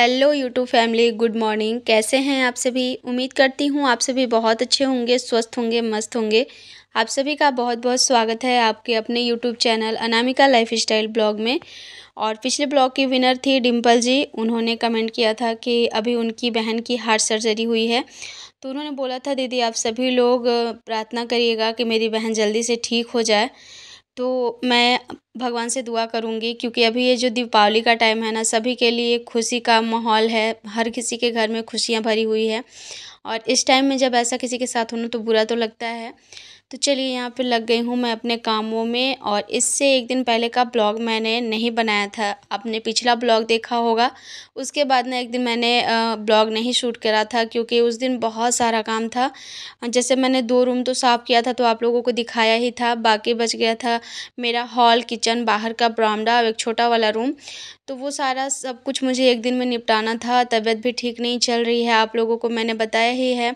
hello YouTube family good morning कैसे हैं आप सभी उम्मीद करती हूँ आप सभी बहुत अच्छे होंगे स्वस्थ होंगे मस्त होंगे आप सभी का बहुत बहुत स्वागत है आपके अपने YouTube channel Anamika lifestyle blog में और पिछले ब्लॉग की विनर थी डिम्पल जी उन्होंने कमेंट किया था कि अभी उनकी बहन की हार्ट सर्जरी हुई है तो उन्होंने बोला था दीदी आप सभी लोग प्रार्थना करिएगा कि मेरी बहन जल्दी से ठीक हो जाए तो मैं भगवान से दुआ करूँगी क्योंकि अभी ये जो दीपावली का टाइम है ना सभी के लिए खुशी का माहौल है हर किसी के घर में खुशियाँ भरी हुई है और इस टाइम में जब ऐसा किसी के साथ होना तो बुरा तो लगता है तो चलिए यहाँ पे लग गई हूँ मैं अपने कामों में और इससे एक दिन पहले का ब्लॉग मैंने नहीं बनाया था आपने पिछला ब्लॉग देखा होगा उसके बाद ना एक दिन मैंने ब्लॉग नहीं शूट करा था क्योंकि उस दिन बहुत सारा काम था जैसे मैंने दो रूम तो साफ़ किया था तो आप लोगों को दिखाया ही था बाकी बच गया था मेरा हॉल किचन बाहर का ब्रामडा और एक छोटा वाला रूम तो वो सारा सब कुछ मुझे एक दिन में निपटाना था तबीयत भी ठीक नहीं चल रही है आप लोगों को मैंने बताया ही है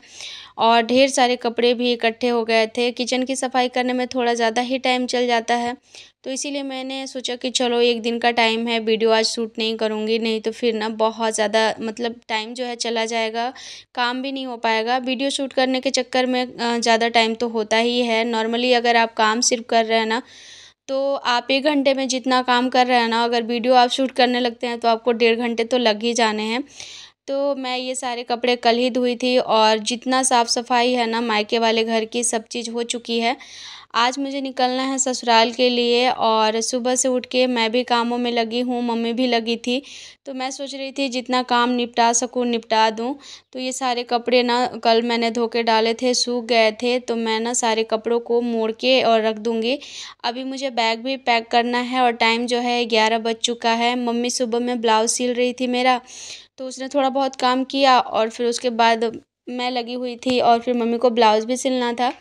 और ढेर सारे कपड़े भी इकट्ठे हो गए थे किचन की सफाई करने में थोड़ा ज़्यादा ही टाइम चल जाता है तो इसीलिए मैंने सोचा कि चलो एक दिन का टाइम है वीडियो आज शूट नहीं करूँगी नहीं तो फिर ना बहुत ज़्यादा मतलब टाइम जो है चला जाएगा काम भी नहीं हो पाएगा वीडियो शूट करने के चक्कर में ज़्यादा टाइम तो होता ही है नॉर्मली अगर आप काम सिर्फ कर रहे हैं ना तो आप एक घंटे में जितना काम कर रहे हैं ना अगर वीडियो आप शूट करने लगते हैं तो आपको डेढ़ घंटे तो लग ही जाने हैं तो मैं ये सारे कपड़े कल ही धोई थी और जितना साफ़ सफाई है ना मायके वाले घर की सब चीज़ हो चुकी है आज मुझे निकलना है ससुराल के लिए और सुबह से उठ के मैं भी कामों में लगी हूँ मम्मी भी लगी थी तो मैं सोच रही थी जितना काम निपटा सकूँ निपटा दूँ तो ये सारे कपड़े ना कल मैंने धो के डाले थे सूख गए थे तो मैं ना सारे कपड़ों को मोड़ के और रख दूँगी अभी मुझे बैग भी पैक करना है और टाइम जो है ग्यारह बज चुका है मम्मी सुबह में ब्लाउज सिल रही थी मेरा तो उसने थोड़ा बहुत काम किया और फिर उसके बाद मैं लगी हुई थी और फिर मम्मी को ब्लाउज़ भी सिलना था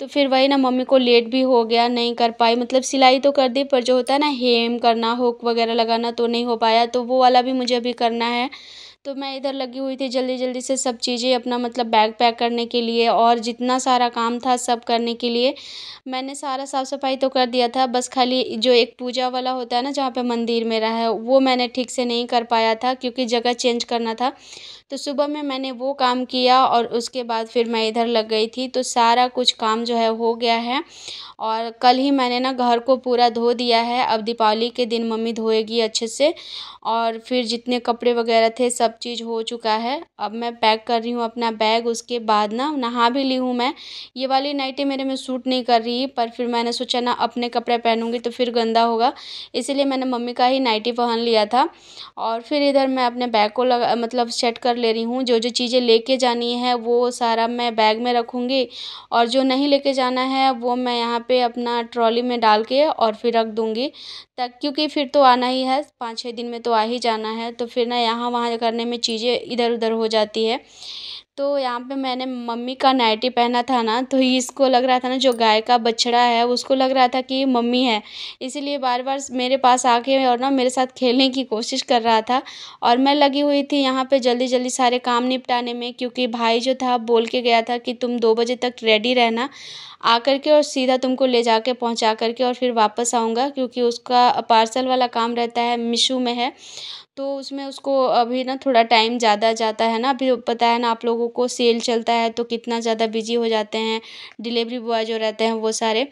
तो फिर वही ना मम्मी को लेट भी हो गया नहीं कर पाई मतलब सिलाई तो कर दी पर जो होता है ना हेम करना हुक वगैरह लगाना तो नहीं हो पाया तो वो वाला भी मुझे अभी करना है तो मैं इधर लगी हुई थी जल्दी जल्दी से सब चीज़ें अपना मतलब बैग पैक करने के लिए और जितना सारा काम था सब करने के लिए मैंने सारा साफ़ सफाई तो कर दिया था बस खाली जो एक पूजा वाला होता है ना जहाँ पे मंदिर मेरा है वो मैंने ठीक से नहीं कर पाया था क्योंकि जगह चेंज करना था तो सुबह में मैंने वो काम किया और उसके बाद फिर मैं इधर लग गई थी तो सारा कुछ काम जो है हो गया है और कल ही मैंने ना घर को पूरा धो दिया है अब दीपावली के दिन मम्मी धोएगी अच्छे से और फिर जितने कपड़े वगैरह थे सब चीज़ हो चुका है अब मैं पैक कर रही हूँ अपना बैग उसके बाद ना नहा भी ली हूँ मैं ये वाली नाइटी मेरे में सूट नहीं कर रही पर फिर मैंने सोचा ना अपने कपड़े पहनूँगी तो फिर गंदा होगा इसीलिए मैंने मम्मी का ही नाइटी पहन लिया था और फिर इधर मैं अपने बैग को लगा मतलब सेट कर ले रही हूँ जो जो चीज़ें लेके जानी है वो सारा मैं बैग में रखूँगी और जो नहीं लेके जाना है वो मैं यहाँ पर अपना ट्रॉली में डाल के और फिर रख दूँगी तक क्योंकि फिर तो आना ही है पाँच छः दिन में तो आ ही जाना है तो फिर ना यहाँ वहाँ करना करने में चीज़ें इधर उधर हो जाती है तो यहाँ पे मैंने मम्मी का नाइटी पहना था ना तो इसको लग रहा था ना जो गाय का बछड़ा है उसको लग रहा था कि मम्मी है इसीलिए बार बार मेरे पास आके और ना मेरे साथ खेलने की कोशिश कर रहा था और मैं लगी हुई थी यहाँ पे जल्दी जल्दी सारे काम निपटाने में क्योंकि भाई जो था बोल के गया था कि तुम दो बजे तक रेडी रहना आ कर के और सीधा तुमको ले जा कर पहुँचा करके और फिर वापस आऊँगा क्योंकि उसका पार्सल वाला काम रहता है मिशू में है तो उसमें उसको अभी ना थोड़ा टाइम ज़्यादा जाता है ना अभी पता है ना आप लोगों को सेल चलता है तो कितना ज़्यादा बिजी हो जाते हैं डिलीवरी बॉय जो रहते हैं वो सारे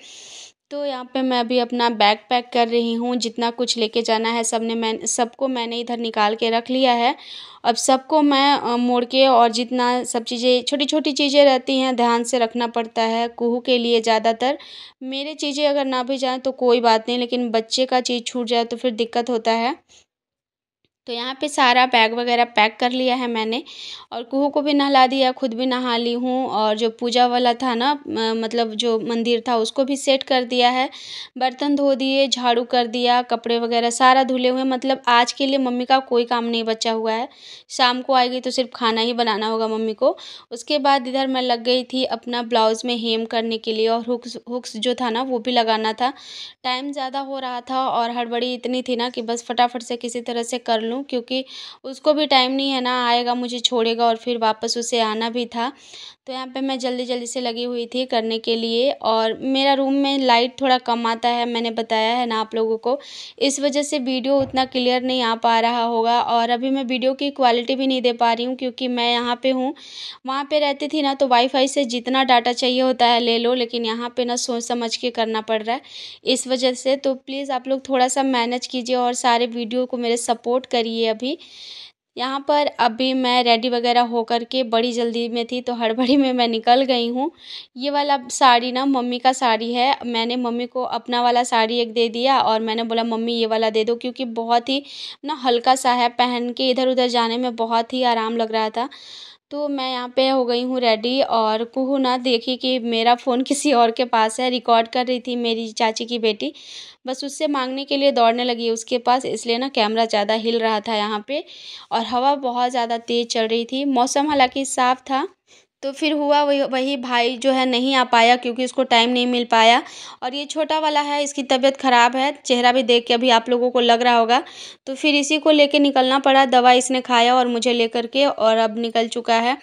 तो यहाँ पे मैं अभी अपना बैग पैक कर रही हूँ जितना कुछ लेके जाना है सब ने मैं सबको मैंने इधर निकाल के रख लिया है अब सबको मैं मोड़ के और जितना सब चीज़ें छोटी छोटी चीज़ें रहती हैं ध्यान से रखना पड़ता है कुहू के लिए ज़्यादातर मेरे चीज़ें अगर ना भी जाएँ तो कोई बात नहीं लेकिन बच्चे का चीज़ छूट जाए तो फिर दिक्कत होता है तो यहाँ पर सारा बैग वगैरह पैक कर लिया है मैंने और कुहू को भी नहला दिया खुद भी नहा ली हूँ और जो पूजा वाला था ना मतलब जो मंदिर था उसको भी सेट कर दिया है बर्तन धो दिए झाड़ू कर दिया कपड़े वगैरह सारा धुले हुए मतलब आज के लिए मम्मी का कोई काम नहीं बचा हुआ है शाम को आएगी तो सिर्फ खाना ही बनाना होगा मम्मी को उसके बाद इधर मैं लग गई थी अपना ब्लाउज़ में हेम करने के लिए और हुक्स हुक्स जो था ना वो भी लगाना था टाइम ज़्यादा हो रहा था और हड़बड़ी इतनी थी ना कि बस फटाफट से किसी तरह से कर लूँ लूँ क्योंकि उसको भी टाइम नहीं है ना आएगा मुझे छोड़ेगा और फिर वापस उसे आना भी था तो यहाँ पर मैं जल्दी जल्दी से लगी हुई थी करने के लिए और मेरा रूम में लाइट थोड़ा कम आता है मैंने बताया है ना आप लोगों को इस वजह से वीडियो उतना क्लियर नहीं आ पा रहा होगा और अभी मैं वीडियो की क्वालिटी भी नहीं दे पा रही हूँ क्योंकि मैं यहाँ पे हूँ वहाँ पे रहती थी ना तो वाईफाई से जितना डाटा चाहिए होता है ले लो लेकिन यहाँ पर ना सोच समझ के करना पड़ रहा है इस वजह से तो प्लीज़ आप लोग थोड़ा सा मैनेज कीजिए और सारे वीडियो को मेरे सपोर्ट करिए अभी यहाँ पर अभी मैं रेडी वगैरह हो कर के बड़ी जल्दी में थी तो हड़बड़ी में मैं निकल गई हूँ ये वाला साड़ी ना मम्मी का साड़ी है मैंने मम्मी को अपना वाला साड़ी एक दे दिया और मैंने बोला मम्मी ये वाला दे दो क्योंकि बहुत ही ना हल्का सा है पहन के इधर उधर जाने में बहुत ही आराम लग रहा था तो मैं यहाँ पे हो गई हूँ रेडी और कुहू ना देखी कि मेरा फ़ोन किसी और के पास है रिकॉर्ड कर रही थी मेरी चाची की बेटी बस उससे मांगने के लिए दौड़ने लगी उसके पास इसलिए ना कैमरा ज़्यादा हिल रहा था यहाँ पे और हवा बहुत ज़्यादा तेज़ चल रही थी मौसम हालांकि साफ़ था तो फिर हुआ वही वही भाई जो है नहीं आ पाया क्योंकि उसको टाइम नहीं मिल पाया और ये छोटा वाला है इसकी तबीयत ख़राब है चेहरा भी देख के अभी आप लोगों को लग रहा होगा तो फिर इसी को लेके निकलना पड़ा दवा इसने खाया और मुझे लेकर के और अब निकल चुका है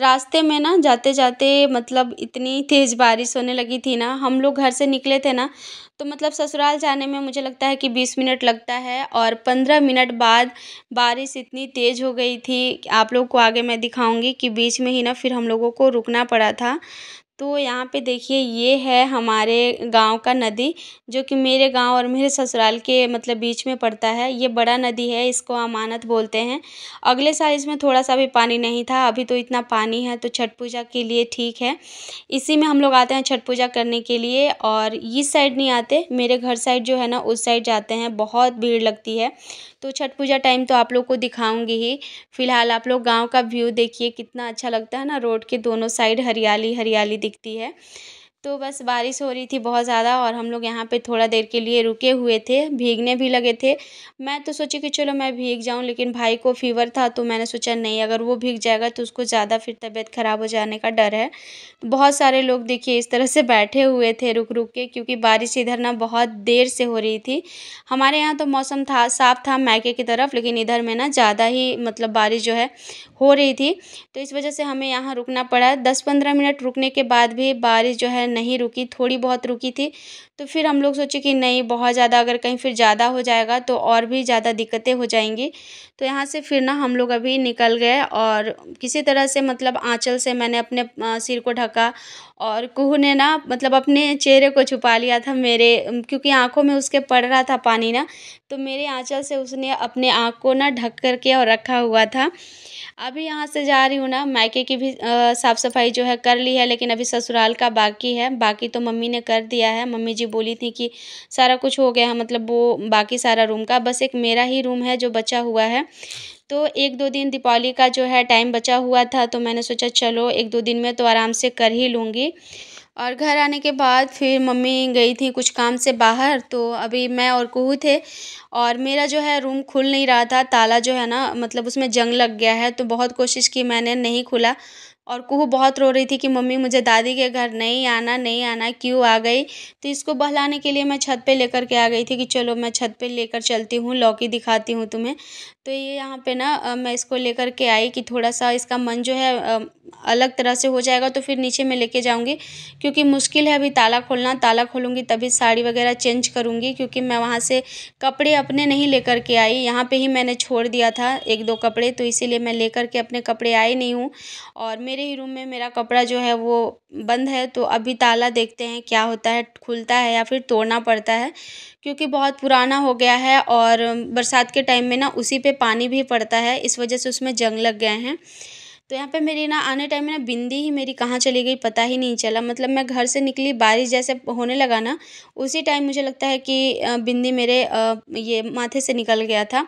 रास्ते में ना जाते जाते मतलब इतनी तेज़ बारिश होने लगी थी ना हम लोग घर से निकले थे ना तो मतलब ससुराल जाने में मुझे लगता है कि बीस मिनट लगता है और पंद्रह मिनट बाद बारिश इतनी तेज हो गई थी आप लोग को आगे मैं दिखाऊँगी कि बीच में ही ना फिर हम लोगों को रुकना पड़ा था तो यहाँ पर देखिए ये है हमारे गाँव का नदी जो कि मेरे गाँव और मेरे ससुराल के मतलब बीच में पड़ता है ये बड़ा नदी है इसको अमानत बोलते हैं अगले साल इसमें थोड़ा सा भी पानी नहीं था अभी तो इतना पानी है तो छठ पूजा के लिए ठीक है इसी में हम लोग आते हैं छठ पूजा करने के लिए और इस साइड नहीं आते मेरे घर साइड जो है ना उस साइड जाते हैं बहुत भीड़ लगती है तो छठ पूजा टाइम तो आप लोग को दिखाऊंगी ही फ़िलहाल आप लोग गाँव का व्यू देखिए कितना अच्छा लगता है ना रोड के दोनों साइड हरियाली हरियाली दिखती है तो बस बारिश हो रही थी बहुत ज़्यादा और हम लोग यहाँ पे थोड़ा देर के लिए रुके हुए थे भीगने भी लगे थे मैं तो सोची कि चलो मैं भीग जाऊँ लेकिन भाई को फ़ीवर था तो मैंने सोचा नहीं अगर वो भीग जाएगा तो उसको ज़्यादा फिर तबीयत ख़राब हो जाने का डर है बहुत सारे लोग देखिए इस तरह से बैठे हुए थे रुक रुक के क्योंकि बारिश इधर ना बहुत देर से हो रही थी हमारे यहाँ तो मौसम था साफ था मैके की तरफ लेकिन इधर में ना ज़्यादा ही मतलब बारिश जो है हो रही थी तो इस वजह से हमें यहाँ रुकना पड़ा दस पंद्रह मिनट रुकने के बाद भी बारिश जो है नहीं रुकी थोड़ी बहुत रुकी थी तो फिर हम लोग सोचे कि नहीं बहुत ज़्यादा अगर कहीं फिर ज़्यादा हो जाएगा तो और भी ज़्यादा दिक्कतें हो जाएंगी तो यहाँ से फिर ना हम लोग अभी निकल गए और किसी तरह से मतलब आँचल से मैंने अपने सिर को ढका और कुहू ने ना मतलब अपने चेहरे को छुपा लिया था मेरे क्योंकि आँखों में उसके पड़ रहा था पानी ना तो मेरे आँचल से उसने अपने आँख को ना ढक करके और रखा हुआ था अभी यहाँ से जा रही हूँ ना मायके की भी साफ़ सफाई जो है कर ली है लेकिन अभी ससुराल का बाकी है है बाकी तो मम्मी ने कर दिया है मम्मी जी बोली थी कि सारा कुछ हो गया मतलब वो बाकी सारा रूम का बस एक मेरा ही रूम है जो बचा हुआ है तो एक दो दिन दीपावली का जो है टाइम बचा हुआ था तो मैंने सोचा चलो एक दो दिन में तो आराम से कर ही लूँगी और घर आने के बाद फिर मम्मी गई थी कुछ काम से बाहर तो अभी मैं और कुहू थे और मेरा जो है रूम खुल नहीं रहा था ताला जो है ना मतलब उसमें जंग लग गया है तो बहुत कोशिश की मैंने नहीं खुला और कुहू बहुत रो रही थी कि मम्मी मुझे दादी के घर नहीं आना नहीं आना क्यों आ गई तो इसको बहलाने के लिए मैं छत पे लेकर के आ गई थी कि चलो मैं छत पे लेकर चलती हूँ लौकी दिखाती हूँ तुम्हें तो ये यहाँ पे ना मैं इसको लेकर के आई कि थोड़ा सा इसका मन जो है अलग तरह से हो जाएगा तो फिर नीचे मैं लेके जाऊँगी क्योंकि मुश्किल है अभी ताला खोलना ताला खोलूँगी तभी साड़ी वगैरह चेंज करूँगी क्योंकि मैं वहाँ से कपड़े अपने नहीं लेकर के आई यहाँ पर ही मैंने छोड़ दिया था एक दो कपड़े तो इसीलिए मैं लेकर के अपने कपड़े आई नहीं हूँ और मेरे मेरे ही रूम में मेरा कपड़ा जो है वो बंद है तो अभी ताला देखते हैं क्या होता है खुलता है या फिर तोड़ना पड़ता है क्योंकि बहुत पुराना हो गया है और बरसात के टाइम में ना उसी पे पानी भी पड़ता है इस वजह से उसमें जंग लग गए हैं तो यहाँ पे मेरी ना आने टाइम में ना बिंदी ही मेरी कहाँ चली गई पता ही नहीं चला मतलब मैं घर से निकली बारिश जैसे होने लगा ना उसी टाइम मुझे लगता है कि बिंदी मेरे ये माथे से निकल गया था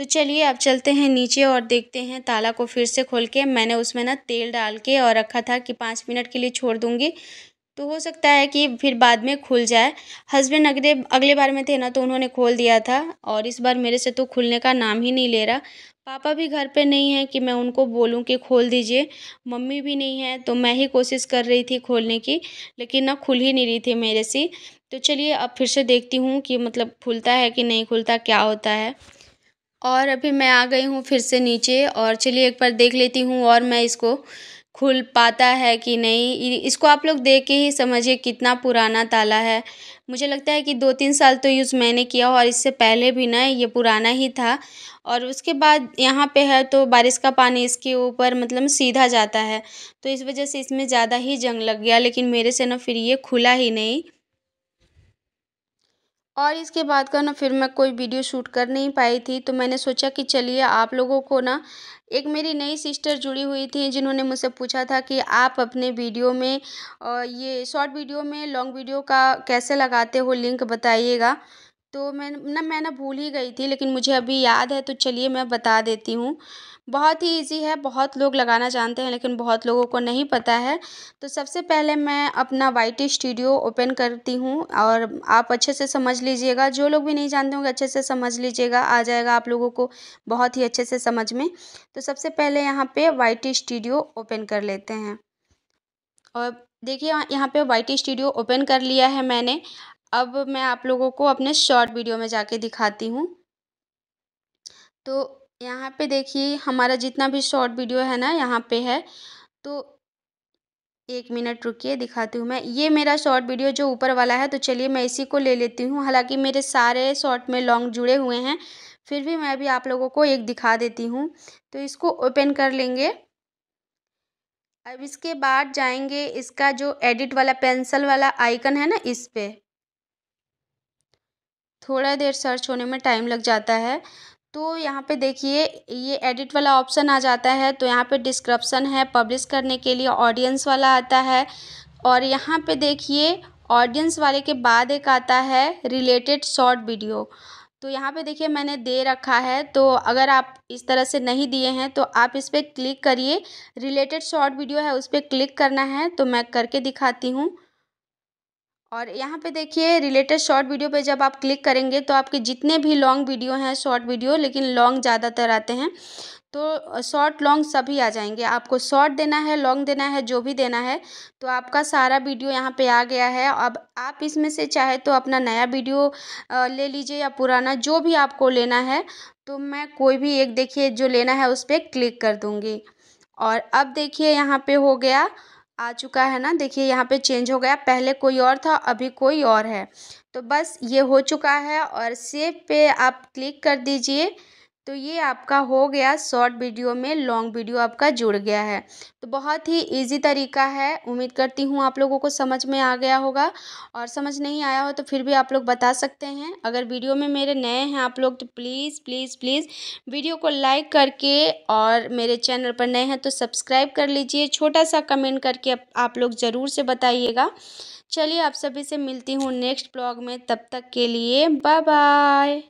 तो चलिए अब चलते हैं नीचे और देखते हैं ताला को फिर से खोल के मैंने उसमें ना तेल डाल के और रखा था कि पाँच मिनट के लिए छोड़ दूँगी तो हो सकता है कि फिर बाद में खुल जाए हस्बैंड अगले अगले बार में थे ना तो उन्होंने खोल दिया था और इस बार मेरे से तो खुलने का नाम ही नहीं ले रहा पापा भी घर पे नहीं है कि मैं उनको बोलूं कि खोल दीजिए मम्मी भी नहीं है तो मैं ही कोशिश कर रही थी खोलने की लेकिन ना खुल ही नहीं रही थी मेरे से तो चलिए अब फिर से देखती हूँ कि मतलब खुलता है कि नहीं खुलता क्या होता है और अभी मैं आ गई हूँ फिर से नीचे और चलिए एक बार देख लेती हूँ और मैं इसको खुल पाता है कि नहीं इसको आप लोग देख के ही समझिए कितना पुराना ताला है मुझे लगता है कि दो तीन साल तो यूज़ मैंने किया और इससे पहले भी ना ये पुराना ही था और उसके बाद यहाँ पे है तो बारिश का पानी इसके ऊपर मतलब सीधा जाता है तो इस वजह से इसमें ज़्यादा ही जंग लग गया लेकिन मेरे से ना फिर ये खुला ही नहीं और इसके बाद का ना फिर मैं कोई वीडियो शूट कर नहीं पाई थी तो मैंने सोचा कि चलिए आप लोगों को ना एक मेरी नई सिस्टर जुड़ी हुई थी जिन्होंने मुझसे पूछा था कि आप अपने वीडियो में ये शॉर्ट वीडियो में लॉन्ग वीडियो का कैसे लगाते हो लिंक बताइएगा तो मैं ना मैं ना भूल ही गई थी लेकिन मुझे अभी याद है तो चलिए मैं बता देती हूँ बहुत ही ईज़ी है बहुत लोग लगाना जानते हैं लेकिन बहुत लोगों को नहीं पता है तो सबसे पहले मैं अपना वाइट स्टूडियो ओपन करती हूँ और आप अच्छे से समझ लीजिएगा जो लोग भी नहीं जानते होंगे अच्छे से समझ लीजिएगा आ जाएगा आप लोगों को बहुत ही अच्छे से समझ में तो सबसे पहले यहाँ पे वाइट स्टूडियो ओपन कर लेते हैं और देखिए यहाँ पे वाइट स्टूडियो ओपन कर लिया है मैंने अब मैं आप लोगों को अपने शॉर्ट वीडियो में जाके दिखाती हूँ तो यहाँ पे देखिए हमारा जितना भी शॉर्ट वीडियो है ना यहाँ पे है तो एक मिनट रुकिए दिखाती हूँ मैं ये मेरा शॉर्ट वीडियो जो ऊपर वाला है तो चलिए मैं इसी को ले लेती हूँ हालांकि मेरे सारे शॉर्ट में लॉन्ग जुड़े हुए हैं फिर भी मैं अभी आप लोगों को एक दिखा देती हूँ तो इसको ओपन कर लेंगे अब इसके बाद जाएंगे इसका जो एडिट वाला पेंसिल वाला आइकन है ना इस पर थोड़ा देर सर्च होने में टाइम लग जाता है तो यहाँ पे देखिए ये एडिट वाला ऑप्शन आ जाता है तो यहाँ पे डिस्क्रिप्शन है पब्लिश करने के लिए ऑडियंस वाला आता है और यहाँ पे देखिए ऑडियंस वाले के बाद एक आता है रिलेटेड शॉर्ट वीडियो तो यहाँ पे देखिए मैंने दे रखा है तो अगर आप इस तरह से नहीं दिए हैं तो आप इस पर क्लिक करिए रिलेटेड शॉर्ट वीडियो है उस पर क्लिक करना है तो मैं करके दिखाती हूँ और यहाँ पे देखिए रिलेटेड शॉर्ट वीडियो पे जब आप क्लिक करेंगे तो आपके जितने भी लॉन्ग वीडियो हैं शॉर्ट वीडियो लेकिन लॉन्ग ज़्यादातर आते हैं तो शॉर्ट लॉन्ग सभी आ जाएंगे आपको शॉर्ट देना है लॉन्ग देना है जो भी देना है तो आपका सारा वीडियो यहाँ पे आ गया है अब आप इसमें से चाहे तो अपना नया वीडियो ले लीजिए या पुराना जो भी आपको लेना है तो मैं कोई भी एक देखिए जो लेना है उस पर क्लिक कर दूँगी और अब देखिए यहाँ पर हो गया आ चुका है ना देखिए यहाँ पे चेंज हो गया पहले कोई और था अभी कोई और है तो बस ये हो चुका है और सेव पे आप क्लिक कर दीजिए तो ये आपका हो गया शॉर्ट वीडियो में लॉन्ग वीडियो आपका जुड़ गया है तो बहुत ही इजी तरीका है उम्मीद करती हूँ आप लोगों को समझ में आ गया होगा और समझ नहीं आया हो तो फिर भी आप लोग बता सकते हैं अगर वीडियो में मेरे नए हैं आप लोग तो प्लीज़ प्लीज़ प्लीज़ वीडियो को लाइक करके और मेरे चैनल पर नए हैं तो सब्सक्राइब कर लीजिए छोटा सा कमेंट करके आप लोग ज़रूर से बताइएगा चलिए आप सभी से मिलती हूँ नेक्स्ट ब्लॉग में तब तक के लिए बाय बाय